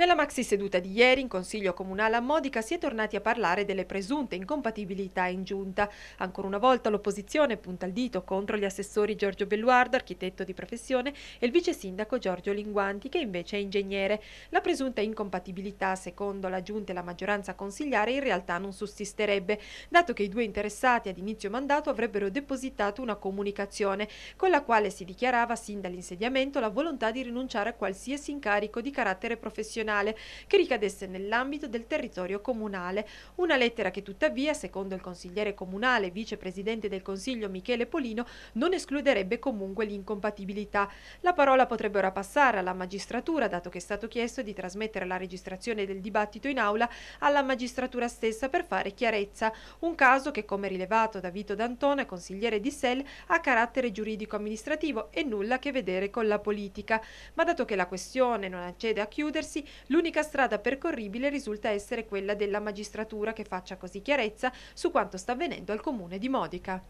Nella maxi seduta di ieri in Consiglio Comunale a Modica si è tornati a parlare delle presunte incompatibilità in giunta. Ancora una volta l'opposizione punta il dito contro gli assessori Giorgio Belluardo, architetto di professione, e il vice sindaco Giorgio Linguanti, che invece è ingegnere. La presunta incompatibilità, secondo la giunta e la maggioranza consigliare, in realtà non sussisterebbe, dato che i due interessati ad inizio mandato avrebbero depositato una comunicazione con la quale si dichiarava sin dall'insediamento la volontà di rinunciare a qualsiasi incarico di carattere professionale nazionale che ricadesse nell'ambito del territorio comunale. Una lettera che tuttavia, secondo il consigliere comunale e vicepresidente del Consiglio Michele Polino, non escluderebbe comunque l'incompatibilità. La parola potrebbe ora passare alla magistratura, dato che è stato chiesto di trasmettere la registrazione del dibattito in aula alla magistratura stessa per fare chiarezza. Un caso che, come rilevato da Vito D'Antona, consigliere di SEL, ha carattere giuridico-amministrativo e nulla a che vedere con la politica. Ma dato che la questione non accede a chiudersi, l'unica strada percorribile risulta essere quella della magistratura che faccia così chiarezza su quanto sta avvenendo al comune di Modica.